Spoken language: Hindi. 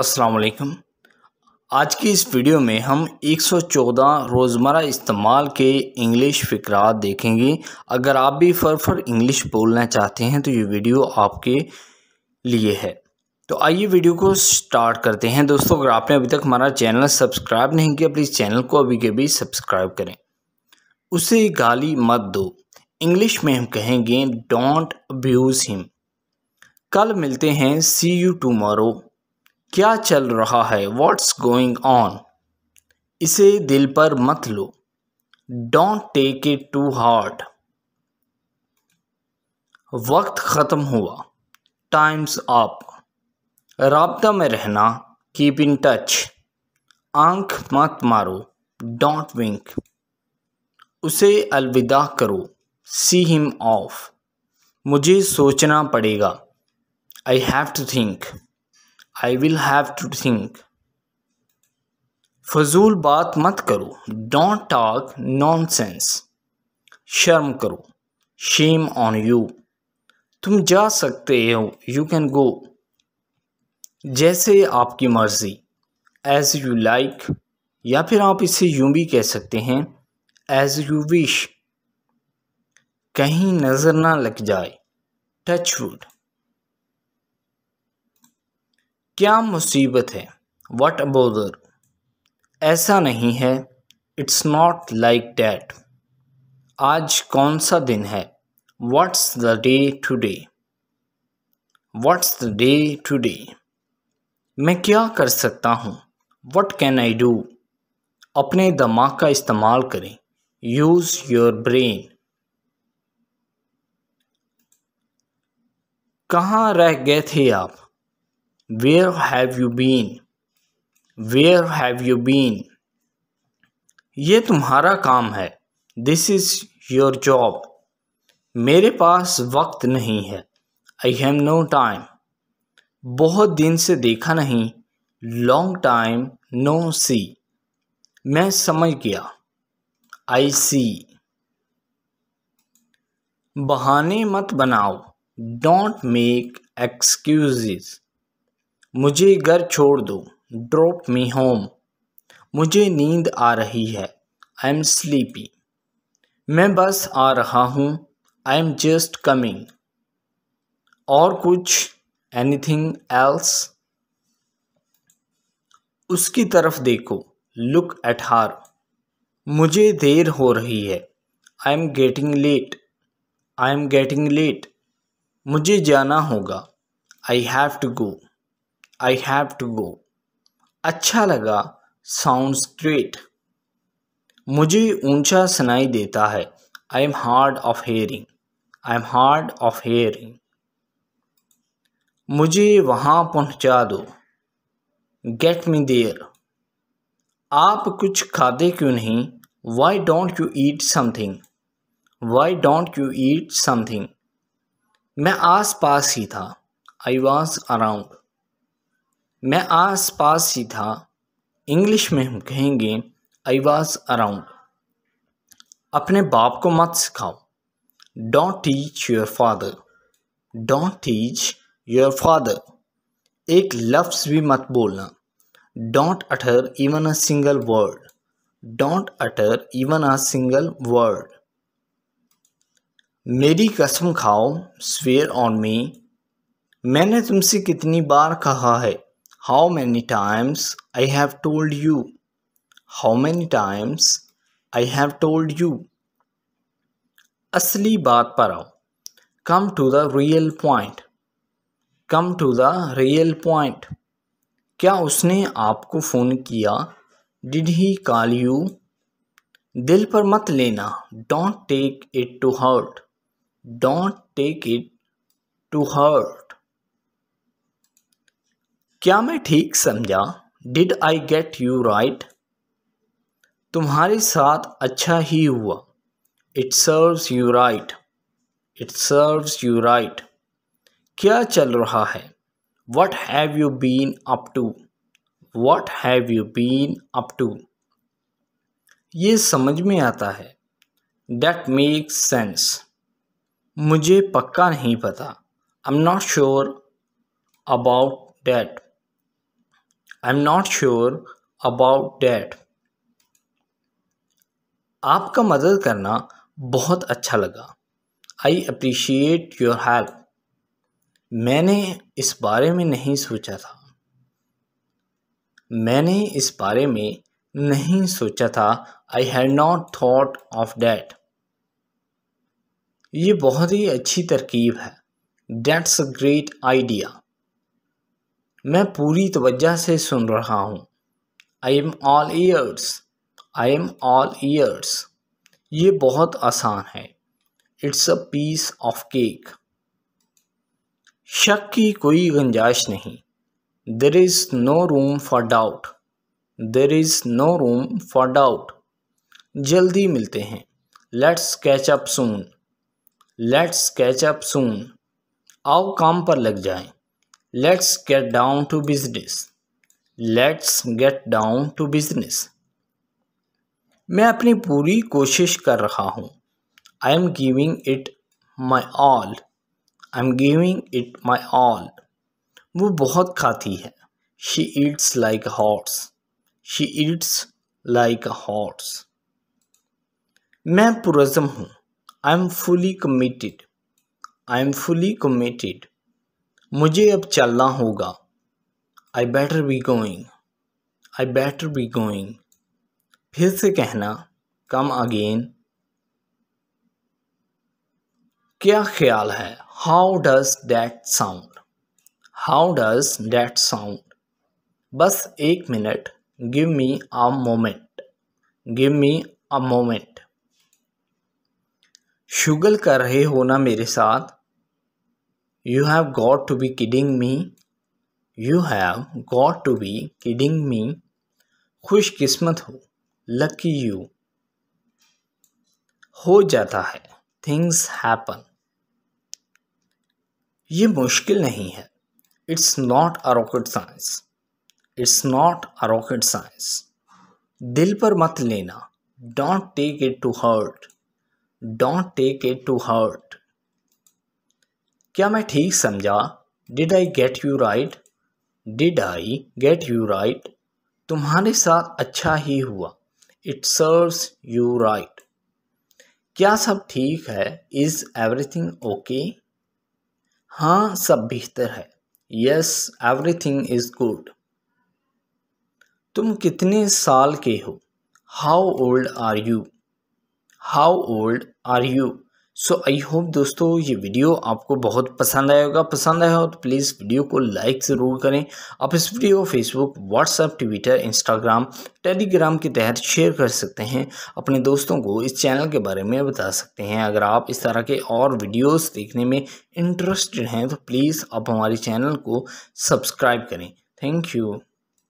अस्सलाम वालेकुम आज की इस वीडियो में हम 114 रोज़मर्रा इस्तेमाल के इंग्लिश फ़करात देखेंगे अगर आप भी फर फर इंग्लिश बोलना चाहते हैं तो ये वीडियो आपके लिए है तो आइए वीडियो को स्टार्ट करते हैं दोस्तों अगर आपने अभी तक हमारा चैनल सब्सक्राइब नहीं किया प्लीज़ चैनल को अभी के भी सब्सक्राइब करें उसे गाली मत दो इंग्लिश में हम कहेंगे डोंट अब्यूज़ हिम कल मिलते हैं सी यू टमोरो क्या चल रहा है व्हाट्स गोइंग ऑन इसे दिल पर मत लो don't take it too hard वक्त ख़त्म हुआ टाइम्स अप रबता में रहना कीप इन टच आंख मत मारो डोंट विंक उसे अलविदा करो सी हिम ऑफ मुझे सोचना पड़ेगा I have to think I will have to think फजूल बात मत करो डोंट टॉक नॉन सेंस शर्म करो शेम ऑन यू तुम जा सकते हो यू कैन गो जैसे आपकी मर्ज़ी एज़ यू लाइक या फिर आप इसे यूं भी कह सकते हैं एज़ यू विश कहीं नज़र ना लग जाए टच वुड क्या मुसीबत है वट अबोदर ऐसा नहीं है इट्स नॉट लाइक डैट आज कौन सा दिन है what's the day today what's the day today मैं क्या कर सकता हूँ वट कैन आई डू अपने दिमाग का इस्तेमाल करें यूज़ योर ब्रेन कहाँ रह गए थे आप where have you been where have you been ये तुम्हारा काम है दिस इज़ योर जॉब मेरे पास वक्त नहीं है आई have नो टाइम बहुत दिन से देखा नहीं लॉन्ग टाइम नो सी मैं समझ गया आई सी बहाने मत बनाओ डोंट मेक एक्सक्यूज़ मुझे घर छोड़ दो ड्रॉप मी होम मुझे नींद आ रही है आई एम स्लीपी मैं बस आ रहा हूँ आई एम जस्ट कमिंग और कुछ एनीथिंग एल्स उसकी तरफ देखो लुक एट हार मुझे देर हो रही है I am getting late I am getting late मुझे जाना होगा I have to go I have to go अच्छा लगा साउंड्स ग्रेट मुझे ऊंचा सुनाई देता है I am hard of hearing I am hard of hearing मुझे वहाँ पहुँचा दो गेट मी देर आप कुछ खाते क्यों नहीं why don't you eat something why don't you eat something मैं आस पास ही था आई वॉज अराउंड मैं आस पास ही था इंग्लिश में हम कहेंगे आई वॉज अराउंड अपने बाप को मत सिखाओ don't teach your father don't teach your father एक लफ्ज़ भी मत बोलना don't utter even a single word don't utter even a single word मेरी कसम खाओ स्वेयर ऑन मी मैंने तुमसे कितनी बार कहा है how many times I have told you? How many times I have told you? असली बात पर आओ come to the real point come to the real point क्या उसने आपको फ़ोन किया डिड ही कॉल यू दिल पर मत लेना don't take it to heart don't take it to heart क्या मैं ठीक समझा did I get you right तुम्हारे साथ अच्छा ही हुआ it serves you right it serves you right क्या चल रहा है what have you been up to what have you been up to ये समझ में आता है डैट मेक्स सेंस मुझे पक्का नहीं पता I am not sure about that I am not sure about that आपका मदद करना बहुत अच्छा लगा आई अप्रिशिएट योर हेल्प मैंने इस बारे में नहीं सोचा था मैंने इस बारे में नहीं सोचा था I had not thought of that ये बहुत ही अच्छी तरकीब है डैट्स अ ग्रेट आइडिया मैं पूरी तवज्जा से सुन रहा हूँ I am all ears I am all ears ये बहुत आसान है it's a piece of cake शक की कोई गुंजाइश नहीं there is no room for doubt there is no room for doubt जल्दी मिलते हैं let's catch up soon let's catch up soon आओ काम पर लग जाएं। Let's get down to business let's get down to business मैं अपनी पूरी कोशिश कर रहा हूँ I am giving it my all I am giving it my all वो बहुत खाती है she eats like a horse she eats like a horse मैं पुरज़म हूँ I am fully committed I am fully committed मुझे अब चलना होगा I better be going I better be going फिर से कहना कम अगेन क्या ख्याल है how does that sound how does that sound बस एक minute give me a moment give me a moment शुगल कर रहे हो ना मेरे साथ you have got to be kidding me you have got to be kidding me खुशकिस्मत हो लकी यू हो जाता है थिंग्स हैपन ये मुश्किल नहीं है it's not a rocket science it's not a rocket science दिल पर मत लेना don't take it to heart don't take it to heart क्या मैं ठीक समझा did I get you right did I get you right तुम्हारे साथ अच्छा ही हुआ इट सर्व्स यू राइट क्या सब ठीक है इज़ एवरीथिंग ओके हाँ सब बेहतर है यस एवरीथिंग इज़ गुड तुम कितने साल के हो how old are you how old are you so I hope दोस्तों ये वीडियो आपको बहुत पसंद आया होगा पसंद आया हो तो प्लीज़ वीडियो को लाइक ज़रूर करें आप इस वीडियो को Facebook WhatsApp Twitter Instagram Telegram के तहत शेयर कर सकते हैं अपने दोस्तों को इस चैनल के बारे में बता सकते हैं अगर आप इस तरह के और वीडियोस देखने में इंटरेस्टेड हैं तो प्लीज़ आप हमारे चैनल को सब्सक्राइब करें थैंक यू